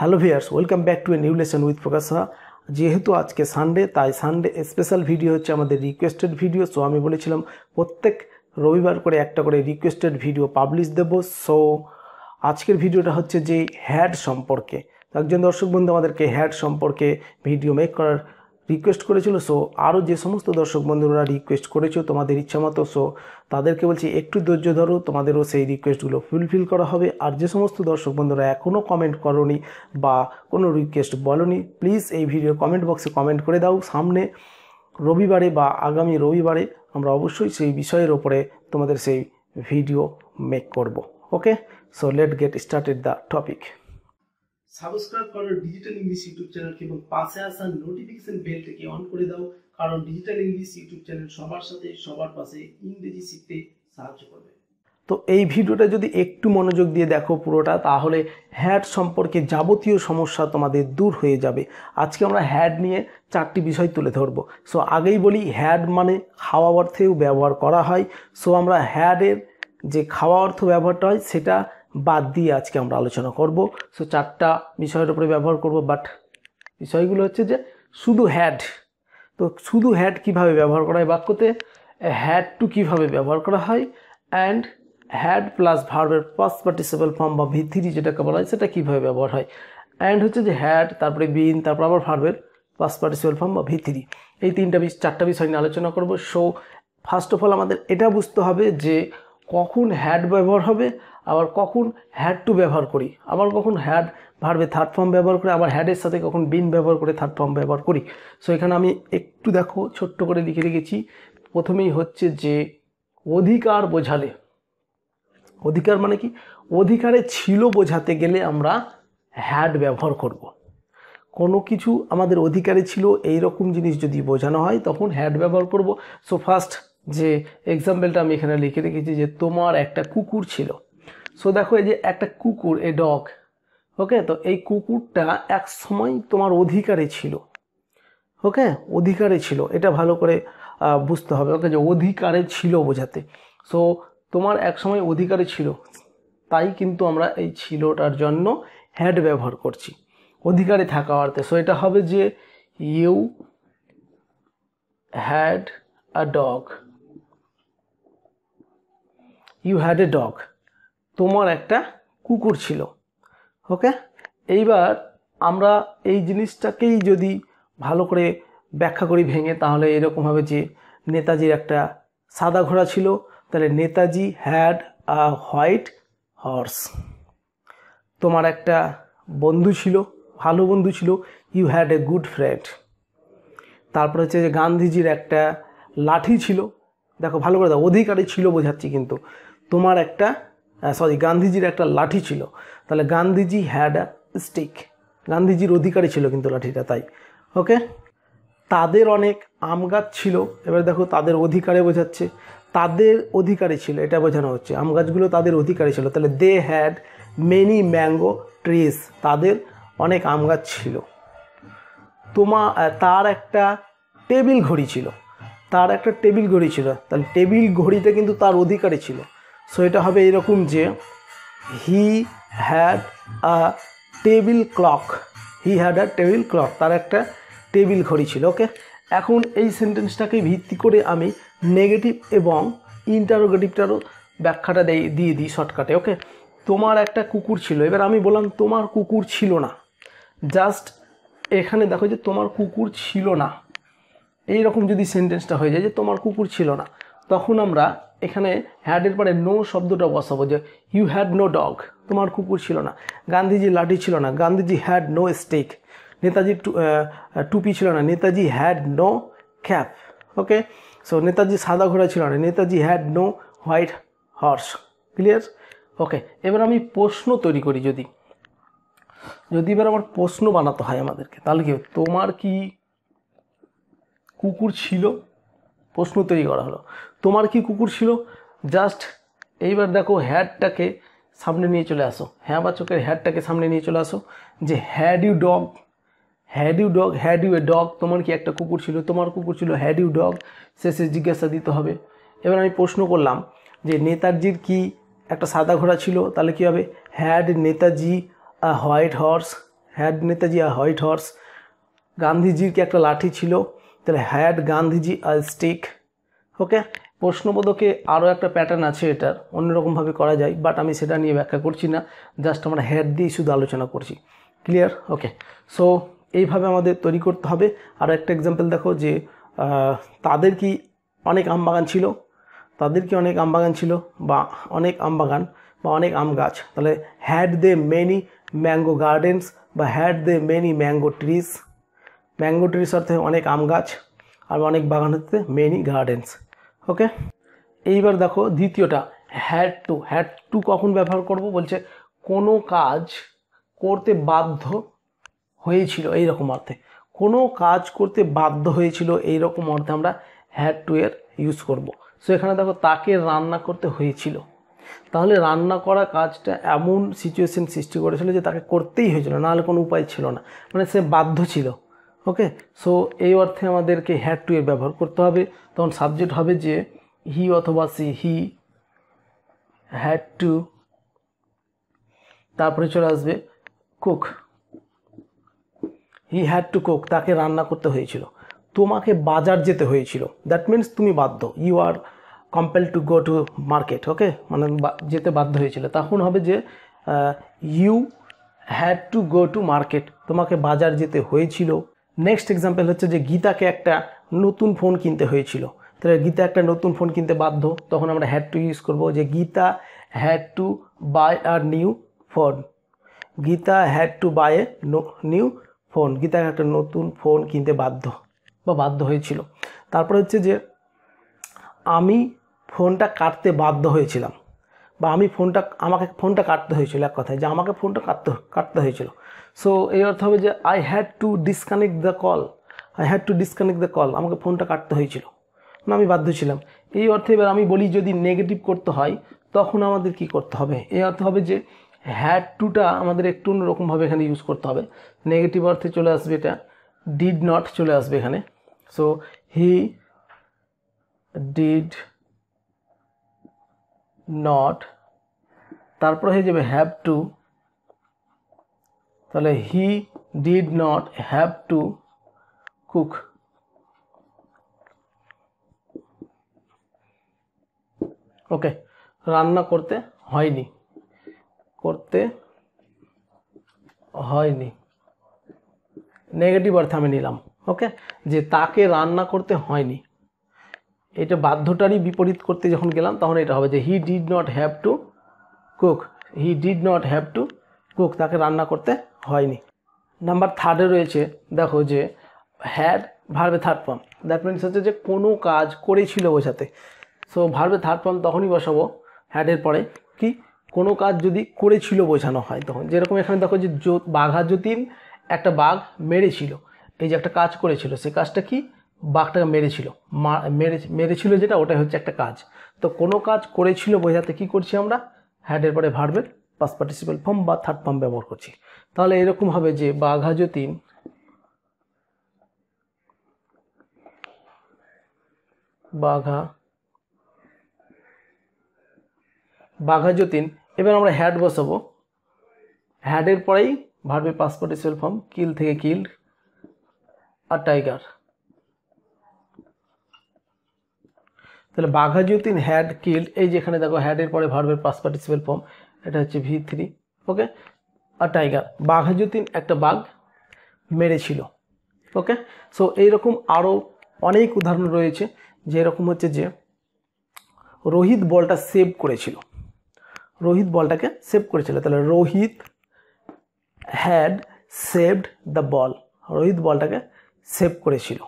Hello viewers welcome back to a new lesson with Prakash Saha যেহেতু আজকে Sunday তাই Sunday special video হচ্ছে আমাদের রিকোয়েস্টেড ভিডিও সো আমি বলেছিলাম প্রত্যেক রবিবার করে একটা করে রিকোয়েস্টেড ভিডিও পাবলিশ দেবো সো আজকের ভিডিওটা হচ্ছে যে হ্যাড সম্পর্কে একজন দর্শক বন্ধু আমাদেরকে হ্যাড সম্পর্কে ভিডিও মেক করার রিকোয়েস্ট করেছিল সো আরও যে সমস্ত দর্শক বন্ধুরা রিকোয়েস্ট করেছো তোমাদের ইচ্ছামতো সো তাদেরকে বলছি একটু ধৈর্য ধরো তোমাদেরও সেই রিকোয়েস্টগুলো ফুলফিল করা হবে আর যে সমস্ত দর্শক বন্ধুরা এখনও কমেন্ট করনি বা কোনো রিকোয়েস্ট বলনি প্লিজ এই ভিডিও কমেন্ট বক্সে কমেন্ট করে দাও সামনে রবিবারে বা আগামী রবিবারে আমরা অবশ্যই সেই বিষয়ের ওপরে তোমাদের সেই ভিডিও মেক করব okay so let get started the topic subscribe করো ডিজিটাল ইংলিশ ইউটিউব চ্যানেলকে এবং পাশে আসা নোটিফিকেশন বেলটাকে অন করে দাও কারণ ডিজিটাল ইংলিশ ইউটিউব চ্যানেল সবার সাথে সবার পাশে ইংরেজি শিখতে সাহায্য করবে তো এই ভিডিওটা যদি একটু মনোযোগ দিয়ে দেখো পুরোটা তাহলে হ্যাড সম্পর্কে যাবতীয় সমস্যা তোমাদের দূর হয়ে যাবে আজকে আমরা হ্যাড নিয়ে চারটি বিষয় তুলে ধরব সো আগেই বলি হ্যাড মানে খাওয়া অর্থেও ব্যবহার করা হয় সো আমরা হ্যাডের যে খাওয়া অর্থ ব্যবহারটা হয় সেটা বাদ দিয়ে আজকে আমরা আলোচনা করব সো চারটা বিষয়ের উপরে ব্যবহার করব বাট বিষয়গুলো হচ্ছে যে শুধু হ্যাড তো শুধু হ্যাড কিভাবে ব্যবহার করা হয় বাক্যতে হ্যাড টু কিভাবে ব্যবহার করা হয় অ্যান্ড হ্যাড প্লাস ভার্বের পাস পার্টিসিপাল ফর্ম বা ভিত্তিরি যেটাকে বলা হয় সেটা কীভাবে ব্যবহার হয় অ্যান্ড হচ্ছে যে হ্যাড তারপরে বিন তারপর আবার ভার্বের পাস পার্টিসিপাল ফর্ম বা ভিত্তিরি এই তিনটা চারটা বিষয় নিয়ে আলোচনা করবো সো ফার্স্ট অফ অল আমাদের এটা বুঝতে হবে যে কখন হ্যাড ব্যবহার হবে আবার কখন হ্যাড টু ব্যবহার করি আবার কখন হ্যাড ভার্বে থার্ড ফর্ম ব্যবহার করে আবার হ্যাডের সাথে কখন বিন ব্যবহার করে থার্ড ফর্ম ব্যবহার করি সো এখানে আমি একটু দেখো ছোট্ট করে লিখে রেখেছি প্রথমেই হচ্ছে যে অধিকার বোঝালে অধিকার মানে কি অধিকারে ছিল বোঝাতে গেলে আমরা হ্যাড ব্যবহার করব। কোনো কিছু আমাদের অধিকারে ছিল এই রকম জিনিস যদি বোঝানো হয় তখন হ্যাড ব্যবহার করব সো ফার্স্ট যে এক্সাম্পলটা আমি এখানে লিখে রেখেছি যে তোমার একটা কুকুর ছিল সো দেখো এই যে একটা কুকুর এ ডগ ওকে তো এই কুকুরটা এক সময় তোমার অধিকারে ছিল ওকে অধিকারে ছিল এটা ভালো করে বুঝতে হবে ওকে যে অধিকারে ছিল বোঝাতে সো তোমার এক সময় অধিকারে ছিল তাই কিন্তু আমরা এই ছিলটার জন্য হ্যাড ব্যবহার করছি অধিকারে থাকা অর্থে সো এটা হবে যে you had a dog you had a dog তোমার একটা কুকুর ছিল ওকে এইবার আমরা এই জিনিসটাকেই যদি ভালো করে ব্যাখ্যা করি ভেঙে তাহলে এরকম হবে যে নেতাজির একটা সাদা ঘোড়া ছিল তাহলে Netaji had a white horse তোমার একটা বন্ধু ছিল ভালো বন্ধু ছিল you had a good friend তারপর হচ্ছে যে গান্ধীজির একটা লাঠি ছিল দেখো ভালো করে দেখো অধিকারী ছিল বোঝাচ্ছি কিন্তু তোমার একটা সরি হ্যাঁ, গান্ধীজির একটা লাঠি ছিল তাহলে গান্ধীজি হ্যাড আ স্টিক গান্ধীজির অধিকারী ছিল কিন্তু লাঠিটা তাই ওকে তাদের অনেক আম গাছ ছিল এবার দেখো তাদের অধিকারে বোঝাচ্ছে তাদের অধিকারী ছিল এটা বোঝানো হচ্ছে আম গাছগুলো তাদের অধিকারী ছিল তাহলে they had many mango trees তাদের অনেক আম গাছ ছিল তোমা তার একটা টেবিল ঘড়ি ছিল তার একটা টেবিল ঘড়ি ছিল তাহলে টেবিল ঘড়িতে কিন্তু তার অধিকারী ছিল সো এটা হবে এরকম যে he had a table clock he had a table clock তার একটা টেবিল ঘড়ি ছিল ওকে এখন এই সেন্টেন্সটাকে ভিত্তি করে আমি নেগেটিভ এবং ইন্টারোগেটিভটারও ব্যাখ্যাটা দিয়ে দিই শর্টকাটে ওকে তোমার একটা কুকুর ছিল এবার আমি বললাম তোমার কুকুর ছিল না জাস্ট এখানে দেখো যে তোমার কুকুর ছিল না এই রকম যদি সেন্টেন্সটা হয়ে যায় যে তোমার কুকুর ছিল না তখন আমরা এখানে হ্যাডের পরে নো শব্দটা বসাবো যে ইউ হ্যাড নো ডগ তোমার কুকুর ছিল না গান্ধীজি লাঠি ছিল না Gandhiji had no stick Netaji টুপি ছিল না Netaji had no cap okay so Netaji সাদা ঘোড়া ছিল না Netaji had no white horse clear okay এবার আমি প্রশ্ন তৈরি করি যদি যদি এবার আমার প্রশ্ন বানাতে হয় আমাদেরকে তাহলে কি তোমার কি কুকুর ছিল প্রশ্ন তৈরি করা হলো তোমার কি কুকুর ছিল জাস্ট এইবার দেখো হ্যাডটাকে সামনে নিয়ে চলে আসো হ্যাঁ বা চোখের হ্যাডটাকে সামনে নিয়ে চলে আসো যে had you dog had you dog had you a dog তোমার কি একটা কুকুর ছিল তোমার কুকুর ছিল হ্যাড ইউ ডগ সে জিজ্ঞাসা দিতে হবে এবার আমি প্রশ্ন করলাম যে নেতাজির কি একটা সাদা ঘোড়া ছিল তাহলে কী হবে had Netaji a white horse had Netaji a white horse গান্ধীজির কি একটা লাঠি ছিল তাহলে had Gandhiji a stick okay প্রশ্নবোধকে আরও একটা প্যাটার্ন আছে এটার অন্যরকমভাবে করা যায় বাট আমি সেটা নিয়ে ব্যাখ্যা করছি না জাস্ট আমরা হ্যাড দিয়ে শুধু আলোচনা করছি ক্লিয়ার ওকে সো এইভাবে আমাদের তৈরি করতে হবে আর একটা এক্সাম্পল দেখো যে তাদের কি অনেক আমবাগান ছিল তাদের কি অনেক আমবাগান ছিল বা অনেক আমবাগান বা অনেক আম গাছ তাহলে had they many mango gardens বা had they many mango trees mango tree সাথে অনেক আম গাছ আর অনেক বাগান হচ্ছে মেনি গার্ডেন্স ওকে এইবার দেখো দ্বিতীয়টা হ্যাড টু হ্যাড টু কখন ব্যবহার করব বলছে কোনো কাজ করতে বাধ্য হয়েছিল এই রকম অর্থে কোনো কাজ করতে বাধ্য হয়েছিল এই রকম অর্থে আমরা হ্যাড টু এর ইউজ করব। সো এখানে দেখো তাকে রান্না করতে হয়েছিল তাহলে রান্না করা কাজটা এমন সিচুয়েশন সৃষ্টি করেছিল যে তাকে করতেই হয়েছিল নাহলে কোনো উপায় ছিল না মানে সে বাধ্য ছিল ওকে সো এই অর্থে আমাদেরকে হ্যাড টু এর ব্যবহার করতে হবে তখন সাবজেক্ট হবে যে হি অথবা সি হি হ্যাড টু তারপরে চলে আসবে cook he had to cook তাকে রান্না করতে হয়েছিল তোমাকে বাজার যেতে হয়েছিল দ্যাট মিন্স তুমি বাধ্য you are compel to go to market okay মানে যেতে বাধ্য হয়েছিল তখন হবে যে you had to go to market তোমাকে বাজার যেতে হয়েছিল নেক্সট এক্সাম্পল হচ্ছে যে গীতাকে একটা নতুন ফোন কিনতে হয়েছিল তাহলে গীতা একটা নতুন ফোন কিনতে বাধ্য তখন আমরা হ্যাড টু ইউজ করব যে Gita had to buy a new phone Gita had to buy a new phone Gita একটা নতুন ফোন কিনতে বাধ্য বা বাধ্য হয়েছিল তারপরে হচ্ছে যে আমি ফোনটা কাটতে বাধ্য হয়েছিলাম বা আমি ফোনটা আমাকে ফোনটা কাটতে হয়েছিল এক কথায় যে আমাকে ফোনটা কাটতে কাটতে হয়েছিল সো এই অর্থ হবে যে I had to disconnect the call I had to disconnect the call আমাকে ফোনটা কাটতে হয়েছিল না মানে আমি বাধ্য ছিলাম এই অর্থে এবার আমি বলি যদি নেগেটিভ করতে হয় তখন আমাদের কি করতে হবে এই অর্থ হবে যে হ্যাড টুটা আমাদের একটু অন্যরকমভাবে এখানে ইউজ করতে হবে নেগেটিভ অর্থে চলে আসবে এটা ডিড নট চলে আসবে এখানে সো হি ডিড নট তারপরে হয়ে যাবে হ্যাভ টু তাহলে he did not have to cook okay রান্না করতে হয়নি করতে হয়নি নেগেটিভ অর্থে আমি নিলাম ওকে যে তাকে রান্না করতে হয়নি এটা বাধ্যটারই বিপরীত করতে যখন গেলাম তখন এটা হবে যে he did not have to cook he did not have to cook তাকে রান্না করতে হয়নি নাম্বার থার্ডে রয়েছে দেখো যে হ্যাড ভার্বে থার্ড ফর্ম দ্যাট মিনস হচ্ছে যে কোনো কাজ করেছিল বোঝাতে সো ভার্বে থার্ড ফর্ম তখনই বসাবো হ্যাডের পরে কি কোনো কাজ যদি করেছিল বোঝানো হয় তখন যেরকম এখানে দেখো যে বাঘা যতীন একটা বাঘ মেরেছিল এই যে একটা কাজ করেছিল সে কাজটা কি বাঘটাকে মেরেছিল মেরে মেরেছিল যেটা ওটাই হচ্ছে একটা কাজ তো কোনো কাজ করেছিল বোঝাতে কি করছি আমরা হ্যাডের পরে ভার্বের পাস পার্টিসিপাল ফর্ম বা থার্ড ফর্ম ব্যবহার করছি তাহলে এরকম হবে যে বাঘা যতীন বাঘা বাঘা যতীন এবার আমরা হ্যাড বসাবো হ্যাডের পরেই ভারবে পাস পার্টিসিপাল ফর্ম কিল থেকে কিল আর টাইগার তাহলে বাঘা যতীন হ্যাড কিল এই যেখানে দেখো হ্যাডের পরে ভারবে পাস পার্টিসিপাল ফর্ম এটা হচ্ছে ভি থ্রি ওকে আর টাইগার বাঘাযতীন একটা বাঘ মেরেছিল ওকে সো এইরকম আরও অনেক উদাহরণ রয়েছে যেরকম হচ্ছে যে রোহিত বলটা সেভ করেছিল রোহিত বলটাকে সেভ করেছিল তাহলে Rohit had saved the ball Rohit বলটাকে সেভ করেছিল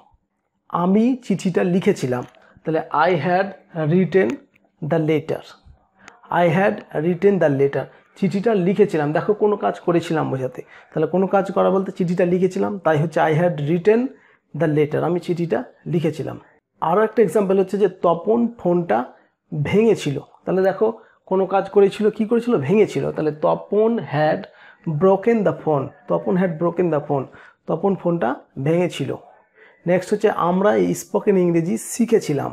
আমি চিঠিটা লিখেছিলাম তাহলে I had written the letter I had written the letter চিঠিটা লিখেছিলাম দেখো কোনো কাজ করেছিলাম বোঝাতে তাহলে কোনো কাজ করা বলতে চিঠিটা লিখেছিলাম তাই হচ্ছে I had written the letter আমি চিঠিটা লিখেছিলাম আরও একটা এক্সাম্পল হচ্ছে যে তপন ফোনটা ভেঙেছিল তাহলে দেখো কোনো কাজ করেছিল কি করেছিল ভেঙেছিল তাহলে Tapan had broken the phone Tapan had broken the phone Tapan ফোনটা ভেঙেছিল নেক্সট হচ্ছে আমরা স্পোকেন ইংরেজি শিখেছিলাম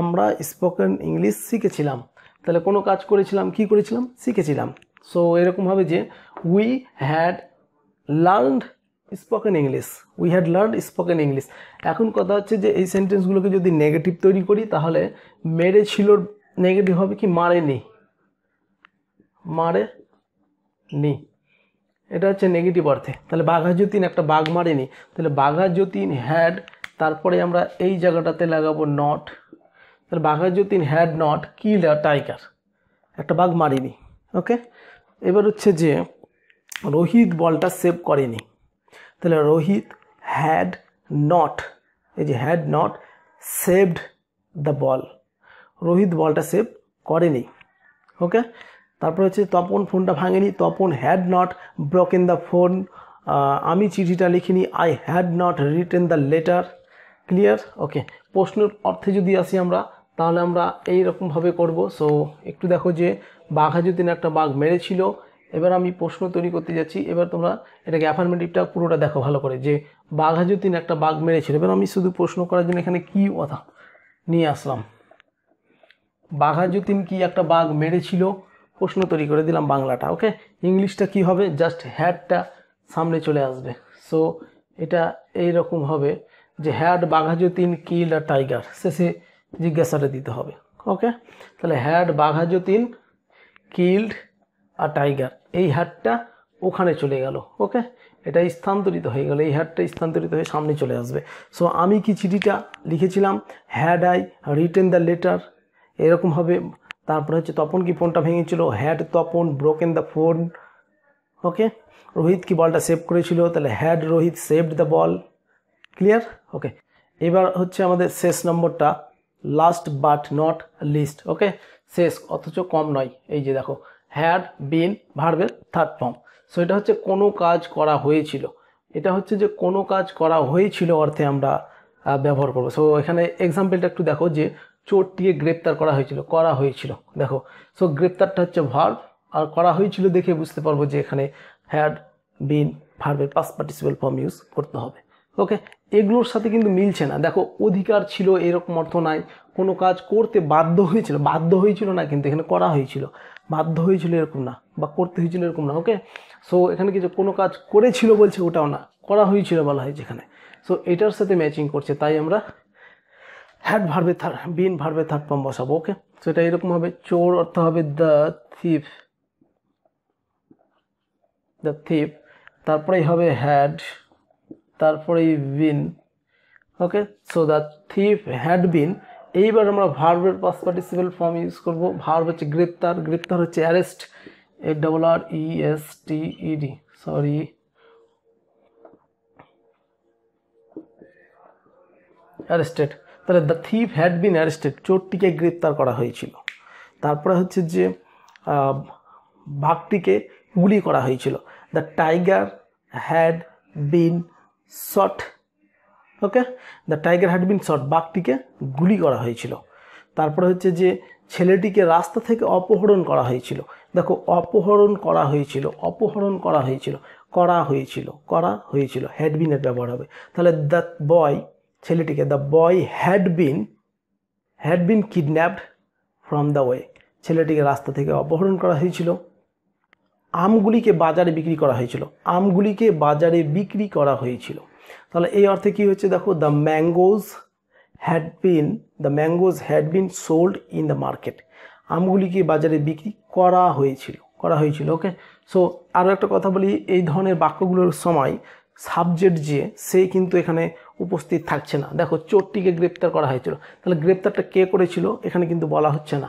আমরা স্পোকেন ইংলিশ শিখেছিলাম তাহলে কোনো কাজ করেছিলাম কি করেছিলাম শিখেছিলাম সো এরকমভাবে যে we had learned spoken English we had learn spoken English এখন কথা হচ্ছে যে এই সেন্টেন্সগুলোকে যদি নেগেটিভ তৈরি করি তাহলে মেরেছিল নেগেটিভ হবে কি মারেনি মারে নি এটা হচ্ছে নেগেটিভ অর্থে তাহলে বাঘা যতীন একটা বাঘ মারেনি তাহলে বাঘা যতীন হ্যাড তারপরে আমরা এই জায়গাটাতে লাগাবো নট তাহলে যদি had not kill a tiger একটা বাঘ মারিনি ওকে এবার হচ্ছে যে রোহিত বলটা সেভ করেনি তাহলে রোহিত হ্যাড নট এই যে had not saved the ball Rohit বলটা সেভ করেনি ওকে তারপর হচ্ছে তপন ফোনটা ভাঙেনি Tapan had not in the phone আমি চিঠিটা লিখিনি I had not written the letter clear okay প্রশ্নের অর্থে যদি আসি আমরা তাহলে আমরা এই রকমভাবে করব সো একটু দেখো যে বাঘা যতীন একটা বাঘ মেরেছিল এবার আমি প্রশ্ন তৈরি করতে যাচ্ছি এবার তোমরা এটাকে অ্যাফারমেটিভটা পুরোটা দেখো ভালো করে যে বাঘা যতীন একটা বাঘ মেরেছিল এবার আমি শুধু প্রশ্ন করার জন্য এখানে কী কথা নিয়ে আসলাম বাঘা যতীন কি একটা বাঘ মেরেছিল প্রশ্ন তৈরি করে দিলাম বাংলাটা ওকে ইংলিশটা কি হবে জাস্ট হ্যাডটা সামনে চলে আসবে সো এটা এই রকম হবে যে had Bagha Jatin kill a tiger শেষে জিজ্ঞাসাটা দিতে হবে ওকে তাহলে had Bagha Jatin killed a tiger এই হ্যাডটা ওখানে চলে গেল ওকে এটা স্থানান্তরিত হয়ে গেল এই হ্যাডটা স্থানান্তরিত হয়ে সামনে চলে আসবে সো আমি কি চিঠিটা লিখেছিলাম had I written the letter এরকমভাবে তারপরে হচ্ছে তপন কি ফোনটা ভেঙেছিল had Tapan broken the phone okay Rohit কি বলটা সেভ করেছিল তাহলে had Rohit saved the ball clear okay এবার হচ্ছে আমাদের শেষ নম্বরটা last but not least okay শেষ অথচ কম নয় এই যে দেখো হ্যাড বিন ভার্বের থার্ড ফর্ম সো এটা হচ্ছে কোনো কাজ করা হয়েছিল এটা হচ্ছে যে কোনো কাজ করা হয়েছিল অর্থে আমরা ব্যবহার করবো সো এখানে এক্সাম্পলটা একটু দেখো যে চোরটিকে গ্রেপ্তার করা হয়েছিল করা হয়েছিল দেখো সো গ্রেপ্তারটা হচ্ছে ভার্ব আর করা হয়েছিল দেখে বুঝতে পারবো যে এখানে হ্যাড বিন ভার্বের পাস পার্টিসিপেল ফর্ম ইউজ করতে হবে ওকে এগুলোর সাথে কিন্তু মিলছে না দেখো অধিকার ছিল এরকম অর্থ নাই কোনো কাজ করতে বাধ্য হয়েছিল বাধ্য হয়েছিল না কিন্তু এখানে করা হয়েছিল বাধ্য হয়েছিল এরকম না বা করতে হয়েছিল এরকম না ওকে সো এখানে কিছু কোনো কাজ করেছিল বলছে ওটাও না করা হয়েছিল বলা হয়েছে এখানে সো এটার সাথে ম্যাচিং করছে তাই আমরা হ্যাড ভারবে থার্ড বিন ভারবে থার্ড পাম্প বসাবো ওকে সো এটা এরকম হবে চোর অর্থ হবে দ্য থিপ দ্য থিপ তারপরেই হবে হ্যাড তারপরে been okay so the thief had been এইবার আমরা ভার্বের পাস পার্টিসিপেল ফর্ম ইউজ করব ভার্ব হচ্ছে গ্রেপ্তার গ্রেপ্তার হচ্ছে arrest A double R E S T E D sorry arrested তাহলে the thief had been arrested চোরটিকে গ্রেপ্তার করা হয়েছিল তারপরে হচ্ছে যে বাঘটিকে গুলি করা হয়েছিল the tiger had been shot okay the tiger had been shot বাঘটিকে গুলি করা হয়েছিল তারপরে হচ্ছে যে ছেলেটিকে রাস্তা থেকে অপহরণ করা হয়েছিল দেখো অপহরণ করা হয়েছিল অপহরণ করা হয়েছিল করা হয়েছিল করা হয়েছিল হ্যাড বিনের ব্যবহার হবে তাহলে দ্য বয় ছেলেটিকে the boy had been had been kidnapped from the way ছেলেটিকে রাস্তা থেকে অপহরণ করা হয়েছিল আমগুলিকে বাজারে বিক্রি করা হয়েছিল আমগুলিকে বাজারে বিক্রি করা হয়েছিল তাহলে এই অর্থে কী হচ্ছে দেখো the mangoes had been the mangoes had been sold in the market আমগুলিকে বাজারে বিক্রি করা হয়েছিল করা হয়েছিল ওকে সো আরও একটা কথা বলি এই ধরনের বাক্যগুলোর সময় সাবজেক্ট যে সে কিন্তু এখানে উপস্থিত থাকছে না দেখো চোরটিকে গ্রেপ্তার করা হয়েছিল তাহলে গ্রেপ্তারটা কে করেছিল এখানে কিন্তু বলা হচ্ছে না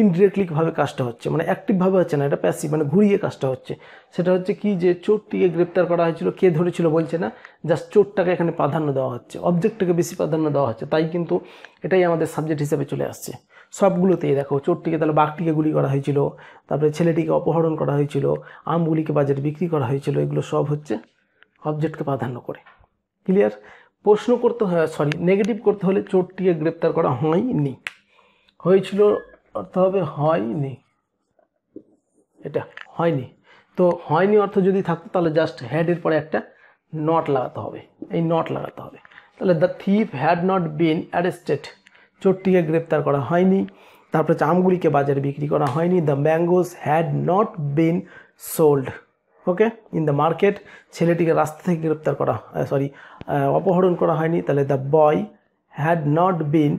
ইনডিরেক্টলিভাবে কাজটা হচ্ছে মানে অ্যাক্টিভভাবে হচ্ছে না এটা প্যাসিভ মানে ঘুরিয়ে কাজটা হচ্ছে সেটা হচ্ছে কি যে চোরটিকে গ্রেপ্তার করা হয়েছিল কে ধরেছিল বলছে না জাস্ট চোরটাকে এখানে প্রাধান্য দেওয়া হচ্ছে অবজেক্টটাকে বেশি প্রাধান্য দেওয়া হচ্ছে তাই কিন্তু এটাই আমাদের সাবজেক্ট হিসেবে চলে আসছে সবগুলোতেই দেখো চোরটিকে তাহলে বাঘটিকে গুলি করা হয়েছিল তারপরে ছেলেটিকে অপহরণ করা হয়েছিল আমগুলিকে বাজারে বিক্রি করা হয়েছিল এগুলো সব হচ্ছে অবজেক্টকে প্রাধান্য করে ক্লিয়ার প্রশ্ন করতে হয় সরি নেগেটিভ করতে হলে চোরটিকে গ্রেপ্তার করা হয়নি হয়েছিল অর্থ হবে হয়নি এটা হয়নি তো হয়নি অর্থ যদি থাকতো তাহলে জাস্ট হ্যাডের পরে একটা নট লাগাতে হবে এই নট লাগাতে হবে তাহলে the thief had not been arrested চোরটিকে গ্রেপ্তার করা হয়নি তারপরে আমগুলিকে বাজারে বিক্রি করা হয়নি the mangoes had not been sold okay in the market ছেলেটিকে রাস্তা থেকে গ্রেপ্তার করা সরি অপহরণ করা হয়নি তাহলে the boy had not been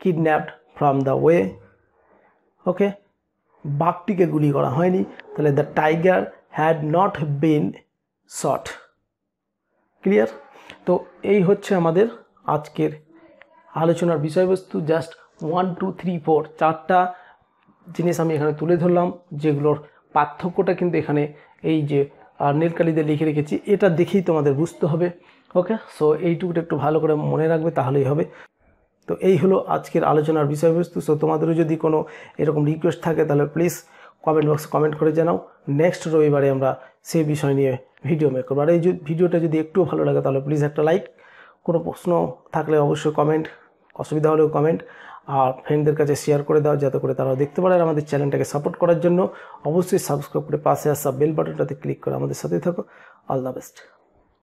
kidnapped from the way okay বাঘটিকে গুলি করা হয়নি তাহলে the tiger had not been shot clear তো এই হচ্ছে আমাদের আজকের আলোচনার বিষয়বস্তু just one two three four চারটা জিনিস আমি এখানে তুলে ধরলাম যেগুলোর পার্থক্যটা কিন্তু এখানে এই যে নীলকালিতে লিখে রেখেছি এটা দেখেই তোমাদের বুঝতে হবে ওকে সো এইটুকুটা একটু ভালো করে মনে রাখবে তাহলেই হবে তো এই হলো আজকের আলোচনার বিষয়বস্তু সো তোমাদেরও যদি কোনো এরকম রিকোয়েস্ট থাকে তাহলে প্লিজ কমেন্ট বক্সে কমেন্ট করে জানাও নেক্সট রবিবারে আমরা সেই বিষয় নিয়ে ভিডিও মেক করবো আর এই ভিডিওটা যদি একটুও ভালো লাগে তাহলে প্লিজ একটা লাইক কোনো প্রশ্ন থাকলে অবশ্যই কমেন্ট অসুবিধা হলেও কমেন্ট আর ফ্রেন্ডদের কাছে শেয়ার করে দাও যাতে করে তারাও দেখতে পারে আর আমাদের চ্যানেলটাকে সাপোর্ট করার জন্য অবশ্যই সাবস্ক্রাইব করে পাশে আসা বেল বাটনটাতে ক্লিক করে আমাদের সাথেই থাকো অল দ্য বেস্ট